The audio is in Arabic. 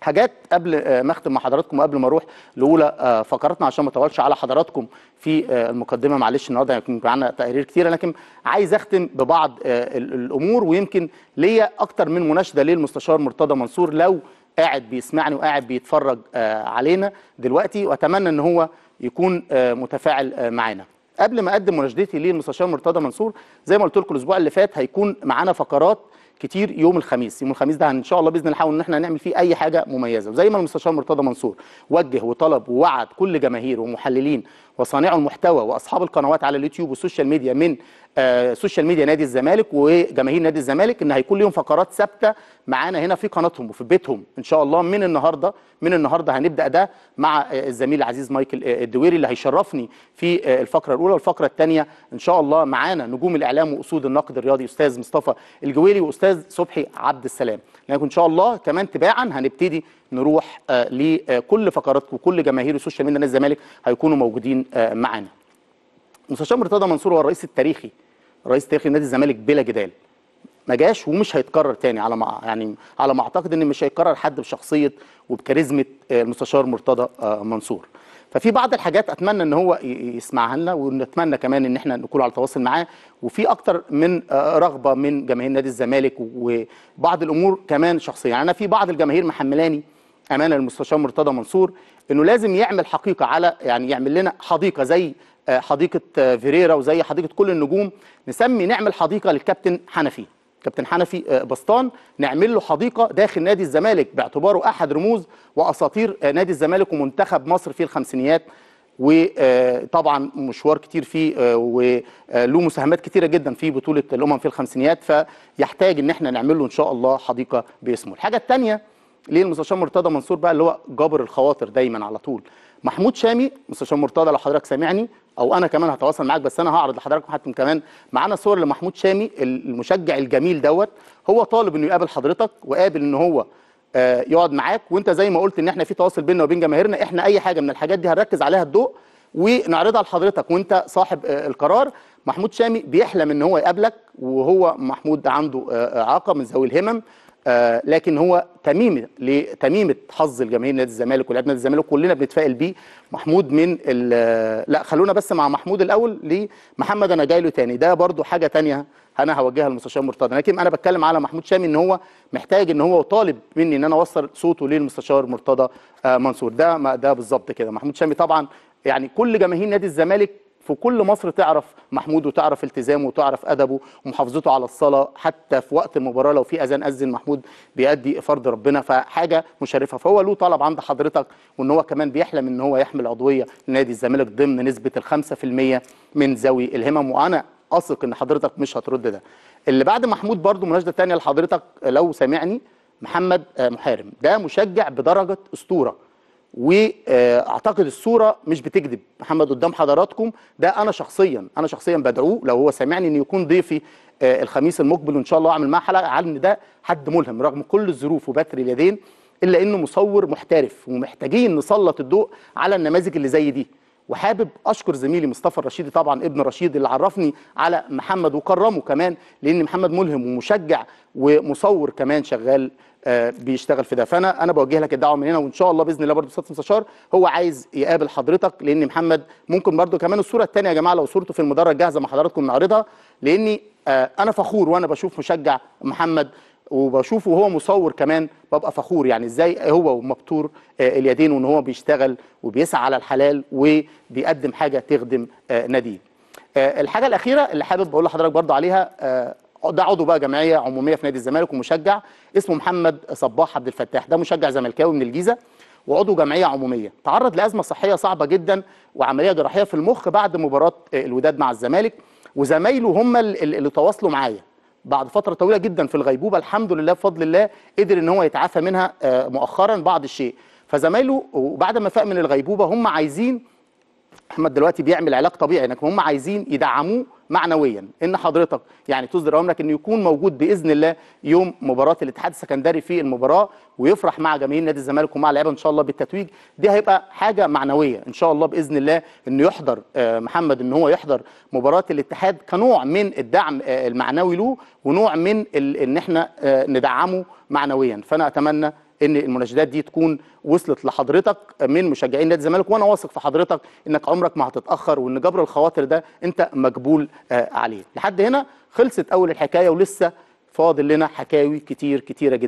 حاجات قبل آه، ما اختم مع حضراتكم وقبل ما اروح لاولى آه، فقراتنا عشان ما اطولش على حضراتكم في آه، المقدمه معلش النهارده يمكن معانا تقارير كتير لكن عايز اختم ببعض الامور ويمكن ليا اكتر من مناشده للمستشار مرتضى منصور لو قاعد بيسمعني وقاعد بيتفرج علينا دلوقتي واتمنى ان هو يكون متفاعل معانا قبل ما اقدم مناشدتي للمستشار مرتضى منصور زي ما قلت لكم الاسبوع اللي فات هيكون معانا فقرات كتير يوم الخميس يوم الخميس ده ان شاء الله باذن الله نحاول ان احنا نعمل فيه اي حاجه مميزه وزي ما المستشار مرتضى منصور وجه وطلب ووعد كل جماهير ومحللين وصانع المحتوى واصحاب القنوات على اليوتيوب والسوشيال ميديا من آه، سوشيال ميديا نادي الزمالك وجماهير نادي الزمالك ان هيكون ليهم فقرات ثابته معانا هنا في قناتهم وفي بيتهم ان شاء الله من النهارده من النهارده هنبدا ده مع آه، الزميل العزيز مايكل آه، الدويري اللي هيشرفني في الفقره الاولى والفقره الثانيه ان شاء الله معانا نجوم الاعلام واسود النقد الرياضي استاذ مصطفى الجويري واستاذ صبحي عبد السلام لكن ان شاء الله كمان تباعا هنبتدي نروح لكل فقراتكم وكل جماهير السوشيال ميديا نادي الزمالك هيكونوا موجودين آه، معانا مستشار مرتضى منصور هو الرئيس التاريخي الرئيس التاريخي لنادي الزمالك بلا جدال ما جاش ومش هيتكرر تاني على ما يعني على ما اعتقد ان مش هيتكرر حد بشخصيه وبكاريزما المستشار آه، مرتضى آه، منصور ففي بعض الحاجات اتمنى ان هو يسمعها لنا ونتمنى كمان ان احنا نكون على تواصل معاه وفي اكتر من رغبه من جماهير نادي الزمالك وبعض الامور كمان شخصيه يعني انا في بعض الجماهير محملاني امانه للمستشار مرتضى منصور انه لازم يعمل حقيقه على يعني يعمل لنا حديقه زي آه، حديقه آه، فيريرا وزي حديقه كل النجوم نسمي نعمل حديقه للكابتن حنفي كابتن حنفي آه، بسطان نعمل له حديقه داخل نادي الزمالك باعتباره احد رموز واساطير نادي الزمالك ومنتخب مصر في الخمسينيات وطبعا مشوار كتير فيه وله مساهمات كتيره جدا في بطوله الامم في الخمسينيات فيحتاج ان احنا نعمل له ان شاء الله حديقه باسمه. الحاجه الثانيه ليه المستشار مرتضى منصور بقى اللي هو جابر الخواطر دايما على طول محمود شامي مستشار مرتضى لو حضرتك سامعني او انا كمان هتواصل معاك بس انا هعرض لحضرتك حتى كمان معانا صور لمحمود شامي المشجع الجميل دوت هو طالب انه يقابل حضرتك وقابل ان هو آه، يقعد معاك وانت زي ما قلت ان احنا في تواصل بيننا وبين جماهيرنا احنا اي حاجه من الحاجات دي هنركز عليها الضوء ونعرضها لحضرتك وانت صاحب آه، القرار محمود شامي بيحلم ان هو يقابلك وهو محمود عنده اعاقه آه، من ذوي الهمم آه، لكن هو تميمه لتميمه حظ الجماهير نادي الزمالك ولعيبه نادي الزمالك كلنا بنتفائل بيه محمود من آه، لا خلونا بس مع محمود الاول لمحمد انا جاي له تاني ده برده حاجه تانية انا هوجهها للمستشار مرتضى لكن انا بتكلم على محمود شامي ان هو محتاج ان هو طالب مني ان انا اوصل صوته للمستشار مرتضى آه، منصور ده ده بالظبط كده محمود شامي طبعا يعني كل جماهير نادي الزمالك في كل مصر تعرف محمود وتعرف التزامه وتعرف ادبه ومحافظته على الصلاه حتى في وقت المباراه لو في اذان اذن محمود بيأدي فرض ربنا فحاجه مشرفه فهو له طلب عند حضرتك وان هو كمان بيحلم ان هو يحمل عضويه لنادي الزمالك ضمن نسبه ال 5% من ذوي الهمم وانا اثق ان حضرتك مش هترد ده اللي بعد محمود برضو مناشده تانية لحضرتك لو سامعني محمد آه، محارم ده مشجع بدرجه اسطوره واعتقد الصوره مش بتكذب محمد قدام حضراتكم ده انا شخصيا انا شخصيا بدعوه لو هو سامعني ان يكون ضيفي آه، الخميس المقبل وان شاء الله اعمل معاه حلقه على ان ده حد ملهم رغم كل الظروف وبتر اليدين الا انه مصور محترف ومحتاجين نسلط الضوء على النماذج اللي زي دي وحابب اشكر زميلي مصطفى الرشيدي طبعا ابن رشيد اللي عرفني على محمد وكرمه كمان لان محمد ملهم ومشجع ومصور كمان شغال آه، بيشتغل في ده فانا انا بوجه لك الدعوه من هنا وان شاء الله باذن الله برضه استاذ مستشار هو عايز يقابل حضرتك لان محمد ممكن برضه كمان الصوره الثانيه يا جماعه لو صورته في المدرج جاهزه مع حضراتكم نعرضها لاني آه، انا فخور وانا بشوف مشجع محمد وبشوفه وهو مصور كمان ببقى فخور يعني ازاي هو ومبتور آه، اليدين وان هو بيشتغل وبيسعى على الحلال وبيقدم حاجه تخدم ناديه الحاجه الاخيره اللي حابب بقول لحضرتك برضه عليها ده عضو بقى جمعيه عموميه في نادي الزمالك ومشجع اسمه محمد صباح عبد الفتاح ده مشجع زملكاوي من الجيزه وعضو جمعيه عموميه تعرض لازمه صحيه صعبه جدا وعمليه جراحيه في المخ بعد مباراه الوداد مع الزمالك وزمايله هم اللي تواصلوا معايا بعد فتره طويله جدا في الغيبوبه الحمد لله بفضل الله قدر ان هو يتعافى منها آه، مؤخرا بعض الشيء فزمايله وبعد ما فاق من الغيبوبه هم عايزين احمد دلوقتي بيعمل علاج طبيعي انك هم عايزين يدعموه معنويا ان حضرتك يعني تصدر امرك انه يكون موجود باذن الله يوم مباراه الاتحاد السكندري في المباراه ويفرح مع جماهير نادي الزمالك ومع اللعيبه ان شاء الله بالتتويج دي هيبقى حاجه معنويه ان شاء الله باذن الله انه يحضر آه، محمد ان هو يحضر مباراه الاتحاد كنوع من الدعم آه، المعنوي له ونوع من ان احنا آه، ندعمه معنويا فانا اتمنى ان المناشدات دي تكون وصلت لحضرتك من مشجعين نادي الزمالك وانا واثق في حضرتك انك عمرك ما هتتاخر وان جبر الخواطر ده انت مقبول آه، عليه لحد هنا خلصت اول الحكايه ولسه فاضل لنا حكاوي كتير كتيره جدا